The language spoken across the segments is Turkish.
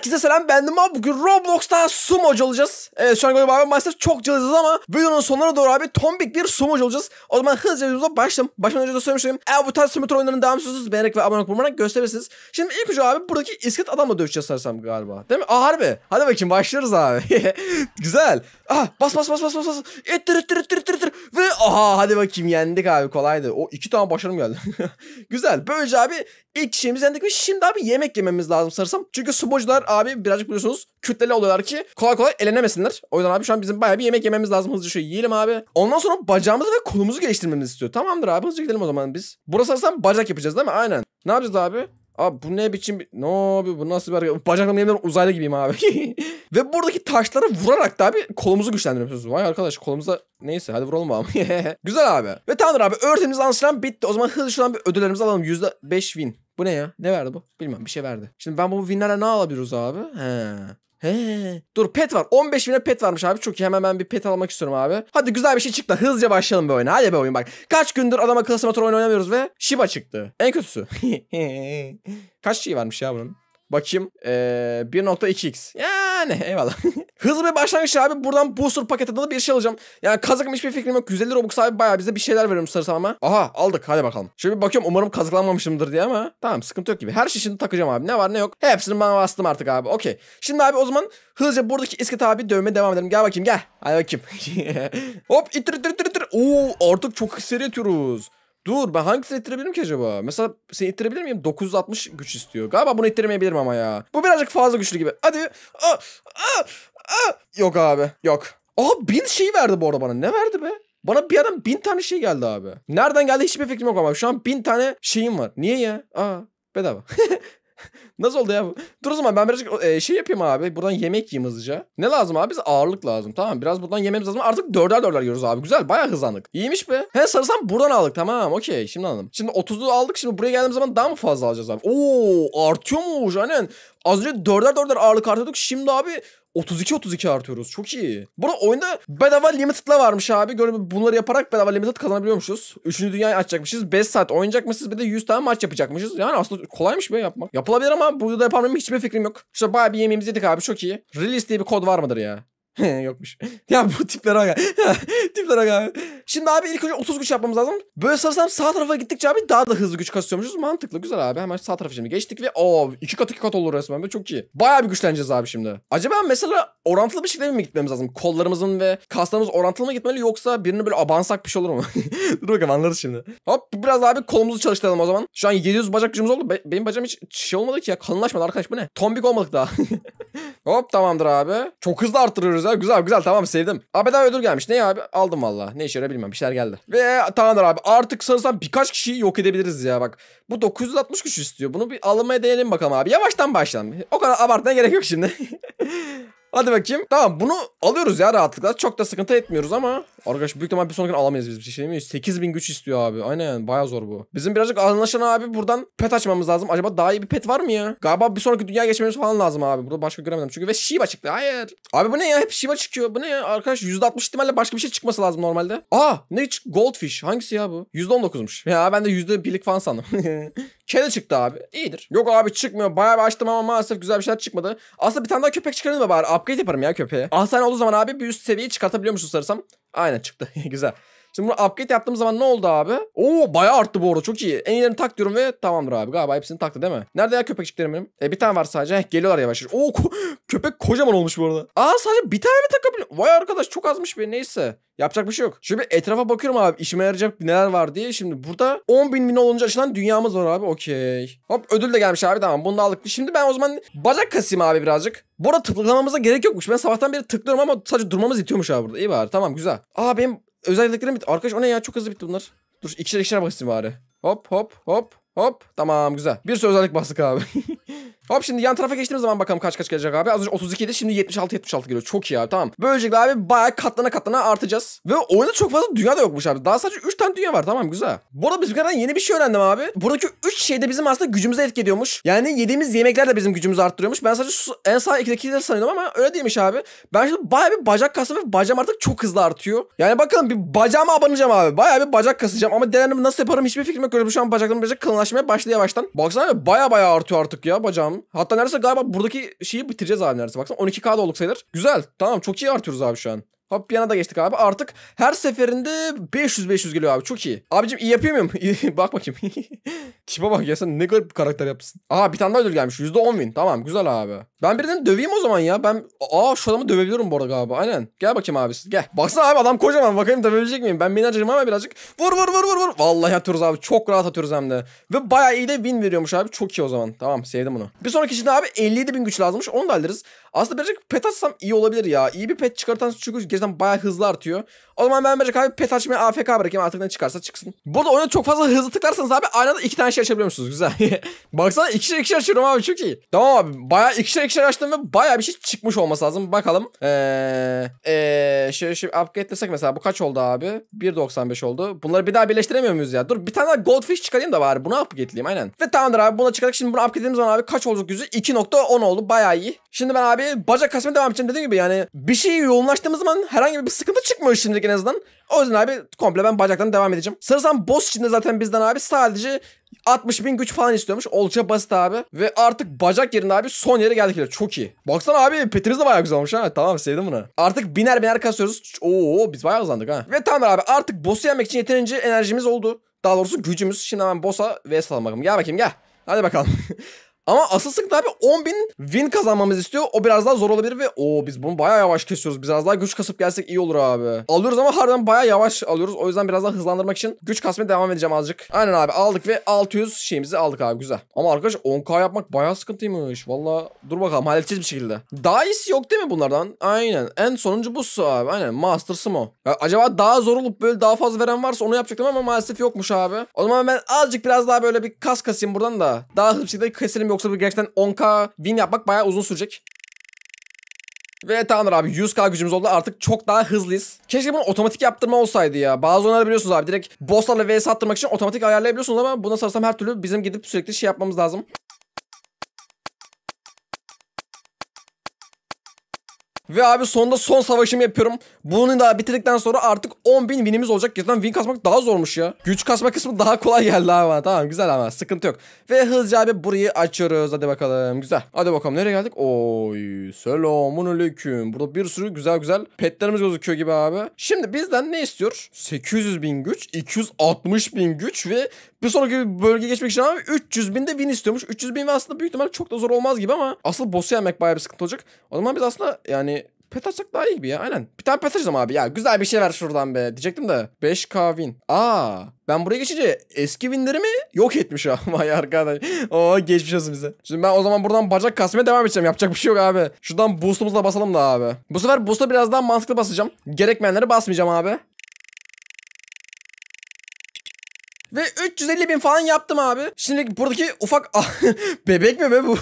Herkese selam bendim abi. Bugün Roblox'ta sumocu olacağız. Evet şu an galiba abi maalesef çok cılızız ama videonun sonuna doğru abi tombik bir sumocu olacağız. O zaman hızlıca videomuza başlayalım. Başlamadan önce de söylemiştim. Eğer bu tarz simülatör oyunlarının devam istiyorsanız beğenerek ve abone olmayı gösterebilirsiniz. Şimdi ilk ucu abi buradaki iskelet adamla dövüşeceğiz sarsam galiba. Değil mi? Aa harbi. Hadi bakayım başlıyoruz abi. Güzel. Ah bas bas bas bas bas bas. Ettir ettir ettir ettir ettir. Ve aha hadi bakayım yendik abi kolaydı. O iki tane başarım geldi. Güzel. Böylece abi ilk şeyimizi yendik ve şimdi abi yemek yememiz lazım sarısam. Çünkü subocular abi birazcık biliyorsunuz kütleli oluyorlar ki kolay kolay elenemesinler. O yüzden abi şu an bizim bayağı bir yemek yememiz lazım hızlıca şey yiyelim abi. Ondan sonra bacağımızı ve kolumuzu geliştirmemizi istiyor. Tamamdır abi hızlıca gidelim o zaman biz. Burası sarısam bacak yapacağız değil mi? Aynen. Ne yapacağız abi? Abi bu ne biçim... Ne no, abi bu nasıl bir hareket? Bacaklarım yemin uzaylı gibiyim abi. Ve buradaki taşlara vurarak da abi kolumuzu güçlendiriyoruz. Vay arkadaş kolumuza neyse hadi vuralım abi. Güzel abi. Ve tamamdır abi öğretimimiz anlaşılan bitti. O zaman hızlı şuradan bir ödüllerimizi alalım. %5 win. Bu ne ya? Ne verdi bu? Bilmem bir şey verdi. Şimdi ben bu winlerle ne alabiliriz abi? He. He. Dur pet var. 15 bine pet varmış abi. Çok iyi. Hemen ben bir pet almak istiyorum abi. Hadi güzel bir şey çıktı. Hızlıca başlayalım bir oyuna. Hadi be oyun bak. Kaç gündür adam akıllı simülatör oyunu oynamıyoruz ve Shiba çıktı. En kötüsü. Kaç şey varmış ya bunun? Bakayım. Ee, 1.2x. Ya yani eyvallah. Hızlı bir başlangıç abi. Buradan booster paket adında bir şey alacağım. Yani kazık hiçbir fikrim yok. 150 Robux abi bayağı bize bir şeyler veriyorum sanırsam ama. Aha aldık hadi bakalım. Şöyle bir bakıyorum umarım kazıklanmamışımdır diye ama. Tamam sıkıntı yok gibi. Her şeyi şimdi takacağım abi. Ne var ne yok. Hepsini bana bastım artık abi. Okey. Şimdi abi o zaman hızlıca buradaki isket abi dövmeye devam edelim. Gel bakayım gel. Hadi bakayım. Hop itir itir itir ittir. Oo artık çok seri atıyoruz. Dur ben hangisini ittirebilirim ki acaba? Mesela seni ittirebilir miyim? 960 güç istiyor. Galiba bunu ittiremeyebilirim ama ya. Bu birazcık fazla güçlü gibi. Hadi. Aa, aa, aa. Yok abi. Yok. Aha bin şey verdi bu arada bana. Ne verdi be? Bana bir adam bin tane şey geldi abi. Nereden geldi hiçbir fikrim yok ama şu an bin tane şeyim var. Niye ya? Aa bedava. Nasıl oldu ya? Dur o zaman ben birazcık e, şey yapayım abi. Buradan yemek yiyeyim hızlıca. Ne lazım abi? Biz ağırlık lazım. Tamam biraz buradan yememiz lazım. Artık dörder dörder yiyoruz abi. Güzel baya hızlandık. İyiymiş be. He sarısan buradan aldık. Tamam okey şimdi anladım. Şimdi 30'u aldık. Şimdi buraya geldiğimiz zaman daha mı fazla alacağız abi? Oo artıyor mu Janen? Az önce dörder dörder ağırlık artıyorduk. Şimdi abi 32-32 artıyoruz. Çok iyi. Burada oyunda bedava limited'la varmış abi. Görün bunları yaparak bedava limited kazanabiliyormuşuz. Üçüncü dünyayı açacakmışız. 5 saat oynayacakmışız. Bir de 100 tane maç yapacakmışız. Yani aslında kolaymış be yapmak. Yapılabilir ama burada yapar hiçbir fikrim yok. İşte bayağı bir yemeğimizi yedik abi. Çok iyi. Release diye bir kod var mıdır ya? Yokmuş. ya bu tipler bak. Tipler bak. Şimdi abi ilk önce 30 güç yapmamız lazım. Böyle sarısam sağ tarafa gittikçe abi daha da hızlı güç kasıyormuşuz. Mantıklı güzel abi. Hemen sağ tarafa şimdi geçtik ve o iki kat iki kat olur resmen. Böyle çok iyi. Bayağı bir güçleneceğiz abi şimdi. Acaba mesela orantılı bir şekilde mi gitmemiz lazım? Kollarımızın ve kaslarımız orantılı mı gitmeli yoksa birini böyle abansak bir şey olur mu? Dur bakalım anlarız şimdi. Hop biraz daha bir kolumuzu çalıştıralım o zaman. Şu an 700 bacak gücümüz oldu. Be benim bacağım hiç şey olmadı ki ya. Kalınlaşmadı arkadaş bu ne? Tombik olmadık daha. Hop tamamdır abi. Çok hızlı arttırıyoruz ya. Güzel güzel tamam sevdim. Abi daha ödül gelmiş. Ne ya abi? Aldım valla. Ne işe yarar bilmem. Bir şeyler geldi. Ve tamamdır abi. Artık sanırsam birkaç kişiyi yok edebiliriz ya bak. Bu 960 güç istiyor. Bunu bir almaya deneyelim bakalım abi. Yavaştan başlayalım. O kadar abartmaya gerek yok şimdi. Hadi bakayım. Tamam bunu alıyoruz ya rahatlıkla. Çok da sıkıntı etmiyoruz ama. Arkadaş büyük ihtimal bir sonraki alamayız biz bir şey mi? 8000 güç istiyor abi. Aynen baya zor bu. Bizim birazcık anlaşılan abi buradan pet açmamız lazım. Acaba daha iyi bir pet var mı ya? Galiba bir sonraki dünya geçmemiz falan lazım abi. Burada başka göremedim çünkü. Ve Shiba çıktı. Hayır. Abi bu ne ya? Hep Shiba çıkıyor. Bu ne ya? Arkadaş %60 ihtimalle başka bir şey çıkması lazım normalde. Aa ne çık? Goldfish. Hangisi ya bu? %19'muş. Ya ben de %1'lik falan sandım. Kedi çıktı abi. İyidir. Yok abi çıkmıyor. Bayağı bir açtım ama maalesef güzel bir şeyler çıkmadı. Aslında bir tane daha köpek çıkarayım mı bari? Upgrade yaparım ya köpeğe. Hastane olduğu zaman abi bir üst seviyeyi çıkartabiliyormuşuz sanırsam. Aynen çıktı. güzel. Şimdi bunu upgrade yaptığım zaman ne oldu abi? Oo bayağı arttı bu arada çok iyi. En iyilerini tak diyorum ve tamamdır abi. Galiba hepsini taktı değil mi? Nerede ya köpekçiklerim benim? E, bir tane var sadece. Heh, geliyorlar yavaş yavaş. Oo ko köpek kocaman olmuş bu arada. Aa sadece bir tane mi takabiliyorum? Vay arkadaş çok azmış be neyse. Yapacak bir şey yok. Şöyle bir etrafa bakıyorum abi işime yarayacak neler var diye. Şimdi burada 10 bin bin olunca açılan dünyamız var abi okey. Hop ödül de gelmiş abi tamam bunu da aldık. Şimdi ben o zaman bacak kasayım abi birazcık. Bu arada tıklamamıza gerek yokmuş. Ben sabahtan beri tıklıyorum ama sadece durmamız yetiyormuş abi burada. İyi bari tamam güzel. Aa benim Özelliklerim yedeklerim bitti. Arkadaş o ne ya çok hızlı bitti bunlar. Dur ikişer ikişer basayım bari. Hop hop hop hop. Tamam güzel. Bir sürü özellik bastık abi. Hop şimdi yan tarafa geçtiğimiz zaman bakalım kaç kaç gelecek abi. Az önce 32 idi şimdi 76 76 geliyor. Çok iyi abi tamam. böylece abi bayağı katlana katlana artacağız. Ve oyunda çok fazla dünya da yokmuş abi. Daha sadece 3 tane dünya var tamam güzel. Bu arada biz bir yeni bir şey öğrendim abi. Buradaki 3 şey de bizim aslında gücümüze etki ediyormuş. Yani yediğimiz yemekler de bizim gücümüzü arttırıyormuş. Ben sadece en sağ ikidekileri sanıyordum ama öyle değilmiş abi. Ben şimdi bayağı bir bacak kasım ve bacağım artık çok hızlı artıyor. Yani bakalım bir bacağıma abanacağım abi. Bayağı bir bacak kasacağım ama denenimi nasıl yaparım hiçbir fikrim yok. Şu an bacaklarım birazcık kalınlaşmaya başladı yavaştan. Baksana abi bayağı bayağı artıyor artık ya bacağım lazım. Hatta neredeyse galiba buradaki şeyi bitireceğiz abi neredeyse. Baksana 12K da olduk sayılır. Güzel. Tamam çok iyi artıyoruz abi şu an. Hop Papyana da geçtik abi. Artık her seferinde 500-500 geliyor abi. Çok iyi. Abicim iyi yapıyor muyum? bak bakayım. Tipe bak ya sen ne garip karakter yapmışsın. Aa bir tane daha ödül gelmiş. %10 win. Tamam güzel abi. Ben birini döveyim o zaman ya. Ben aa şu adamı dövebiliyorum bu arada galiba. Aynen. Gel bakayım abi. Gel. Baksana abi adam kocaman. Bakayım dövebilecek miyim? Ben minacırım ama birazcık. Vur vur vur vur vur. Vallahi atıyoruz abi. Çok rahat atıyoruz hem de. Ve bayağı iyi de win veriyormuş abi. Çok iyi o zaman. Tamam sevdim bunu. Bir sonraki için abi 57 bin güç lazımmış. Onu da alırız. Aslında birazcık pet açsam iyi olabilir ya. İyi bir pet çıkartan çünkü gerçekten bayağı hızlı artıyor. O zaman ben birazcık abi pet açmaya AFK bırakayım artık ne çıkarsa çıksın. Bu arada oyuna çok fazla hızlı tıklarsanız abi aynı anda iki tane şey açabiliyor musunuz? Güzel. Baksana ikişer ikişer açıyorum abi çok iyi. Tamam abi bayağı ikişer ikişer açtım ve bayağı bir şey çıkmış olması lazım. Bakalım. Eee ee, şey, şey upgradelesek mesela bu kaç oldu abi? 1.95 oldu. Bunları bir daha birleştiremiyor muyuz ya? Dur bir tane daha goldfish çıkarayım da bari. Bunu upgradeleyeyim aynen. Ve tamamdır abi buna çıkarak şimdi bunu upgradelediğim zaman abi kaç olacak yüzü? 2.10 oldu. Bayağı iyi. Şimdi ben abi abi bacak kasmaya devam için dediğim gibi yani bir şeye yoğunlaştığımız zaman herhangi bir sıkıntı çıkmıyor şimdilik en azından. O yüzden abi komple ben bacaktan devam edeceğim. Sarısan boss içinde zaten bizden abi sadece 60 bin güç falan istiyormuş. Oldukça basit abi. Ve artık bacak yerinde abi son yere geldik. Çok iyi. Baksana abi petimiz de bayağı güzel olmuş ha. Tamam sevdim bunu. Artık biner biner kasıyoruz. Oo biz bayağı hızlandık ha. Ve tamam abi artık boss'u yenmek için yeterince enerjimiz oldu. Daha doğrusu gücümüz. Şimdi hemen boss'a vs alalım bakalım. Gel bakayım gel. Hadi bakalım. Ama asıl sıkıntı abi 10.000 win kazanmamız istiyor. O biraz daha zor olabilir ve o biz bunu bayağı yavaş kesiyoruz. biraz daha güç kasıp gelsek iyi olur abi. Alıyoruz ama harbiden bayağı yavaş alıyoruz. O yüzden biraz daha hızlandırmak için güç kasmaya devam edeceğim azıcık. Aynen abi aldık ve 600 şeyimizi aldık abi güzel. Ama arkadaş 10k yapmak bayağı sıkıntıymış. Valla dur bakalım halledeceğiz bir şekilde. Daha iyisi yok değil mi bunlardan? Aynen. En sonuncu bu abi. Aynen. Master Smo. acaba daha zor olup böyle daha fazla veren varsa onu yapacaktım ama maalesef yokmuş abi. O zaman ben azıcık biraz daha böyle bir kas kasayım buradan da. Daha hızlı bir şekilde keselim Yoksa bu gerçekten 10k win yapmak bayağı uzun sürecek. Ve tamamdır abi 100k gücümüz oldu artık çok daha hızlıyız. Keşke bunu otomatik yaptırma olsaydı ya. Bazı oyunlarda biliyorsunuz abi direkt bosslarla vs attırmak için otomatik ayarlayabiliyorsunuz ama buna sarsam her türlü bizim gidip sürekli şey yapmamız lazım. Ve abi sonda son savaşımı yapıyorum. Bunu da bitirdikten sonra artık 10.000 winimiz olacak. Gerçekten win kasmak daha zormuş ya. Güç kasma kısmı daha kolay geldi abi. Tamam güzel ama sıkıntı yok. Ve hızlıca abi burayı açıyoruz. Hadi bakalım güzel. Hadi bakalım nereye geldik? Oy selamun aleyküm. Burada bir sürü güzel güzel petlerimiz gözüküyor gibi abi. Şimdi bizden ne istiyor? 800 bin güç, 260 bin güç ve bir sonraki bölge geçmek için abi 300 bin de win istiyormuş. 300 bin ve aslında büyük ihtimal çok da zor olmaz gibi ama asıl boss'u yenmek bayağı bir sıkıntı olacak. O zaman biz aslında yani Pet açsak daha iyi gibi ya aynen. Bir tane pet açacağım abi ya güzel bir şey ver şuradan be diyecektim de. 5k win. Aa ben buraya geçince eski winlerimi yok etmiş vay arkadaş. Oo geçmiş olsun bize. Şimdi ben o zaman buradan bacak kasmaya devam edeceğim. Yapacak bir şey yok abi. Şuradan boost'umuzla basalım da abi. Bu sefer boost'a biraz daha mantıklı basacağım. Gerekmeyenleri basmayacağım abi. Ve 350 bin falan yaptım abi. Şimdi buradaki ufak bebek mi be bu?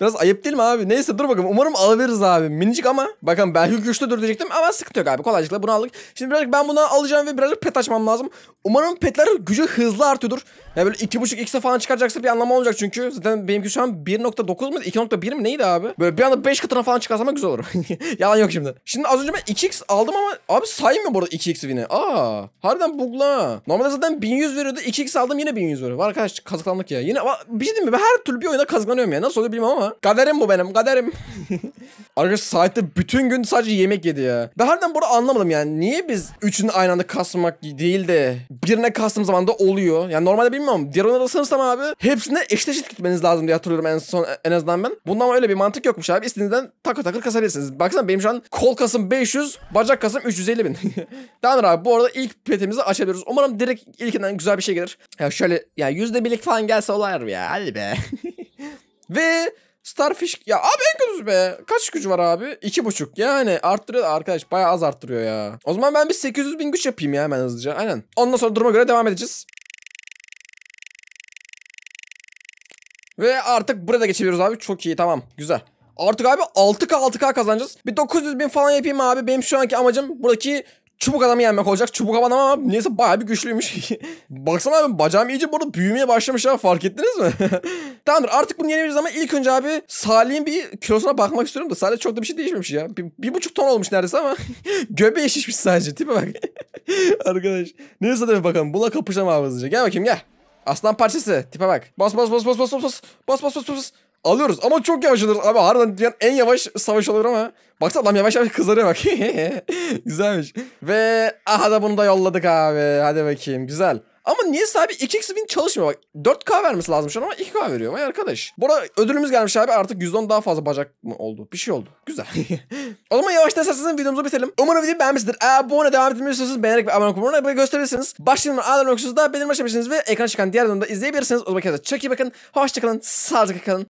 Biraz ayıp değil mi abi? Neyse dur bakalım. Umarım alabiliriz abi. Minicik ama. Bakın belki güçlüdür diyecektim ama sıkıntı yok abi. Kolaylıkla bunu aldık. Şimdi birazcık ben bunu alacağım ve birazcık pet açmam lazım. Umarım petler gücü hızlı artıyordur. Ya yani böyle 2.5x'e falan çıkaracaksa bir anlamı olmayacak çünkü. Zaten benimki şu an 1.9 mu 2.1 mi neydi abi? Böyle bir anda 5 katına falan çıkarsam güzel olur. Yalan yok şimdi. Şimdi az önce ben 2x aldım ama abi saymıyor burada arada 2x Aa harbiden bugla. Normalde zaten 1100 veriyor Ethereum'da 2x aldım yine 1100 euro. Arkadaş kazıklandık ya. Yine bir şey diyeyim mi? Ben her türlü bir oyuna kazıklanıyorum ya. Nasıl oluyor bilmiyorum ama. Kaderim bu benim kaderim. arkadaşlar saatte bütün gün sadece yemek yedi ya. Ben harbiden burada anlamadım yani. Niye biz üçünü aynı anda kasmak değil de birine kastığım zaman da oluyor. Yani normalde bilmiyorum. Diğer oyunlara sanırsam abi hepsine eşit eşit gitmeniz lazım diye hatırlıyorum en son en azından ben. Bundan öyle bir mantık yokmuş abi. İstediğinizden takır takır kasabilirsiniz. Baksana benim şu an kol kasım 500, bacak kasım 350 bin. Tamamdır abi bu arada ilk petimizi açabiliyoruz Umarım direkt ilkinden güzel güzel bir şey gelir. Ya şöyle ya yüzde birlik falan gelse olar ya. Hadi be. Ve Starfish ya abi en kötüsü be. Kaç gücü var abi? İki buçuk. Yani arttırıyor arkadaş bayağı az arttırıyor ya. O zaman ben bir 800 bin güç yapayım ya hemen hızlıca. Aynen. Ondan sonra duruma göre devam edeceğiz. Ve artık burada geçebiliyoruz abi. Çok iyi tamam. Güzel. Artık abi 6K 6K kazanacağız. Bir 900 bin falan yapayım abi. Benim şu anki amacım buradaki çubuk adamı yenmek olacak. Çubuk adam ama neyse bayağı bir güçlüymüş. Baksana abi bacağım iyice burada büyümeye başlamış ya fark ettiniz mi? Tamamdır artık bunu yenebiliriz ama ilk önce abi Salih'in bir kilosuna bakmak istiyorum da Salih çok da bir şey değişmemiş ya. Bir, bir buçuk ton olmuş neredeyse ama göbeği şişmiş sadece tipe bak. Arkadaş neyse de bakalım buna kapışalım abi hızlıca. Gel bakayım gel. Aslan parçası tipe bak. Bas bas bas bas bas bas bas bas bas bas bas. Alıyoruz ama çok yavaş alıyoruz. Abi harbiden dünyanın en yavaş savaş olur ama. Baksana adam yavaş yavaş kızarıyor bak. Güzelmiş. Ve aha da bunu da yolladık abi. Hadi bakayım güzel. Ama niye abi 2x win çalışmıyor bak. 4k vermesi lazım şu an ama 2k veriyor. Vay arkadaş. Bu ödülümüz gelmiş abi artık 110 daha fazla bacak mı oldu? Bir şey oldu. Güzel. o zaman yavaştan sizin videomuzu bitirelim. Umarım videoyu beğenmişsinizdir. Eğer bu ona devam etmiyorsanız beğenerek ve abone olmayı unutmayın. gösterebilirsiniz Başlayalım. Adem Öksüz'ü da belirme ve ekran çıkan diğer videomu izleyebilirsiniz. O zaman kendinize çok iyi bakın. Hoşçakalın. Sağlıcakla kalın.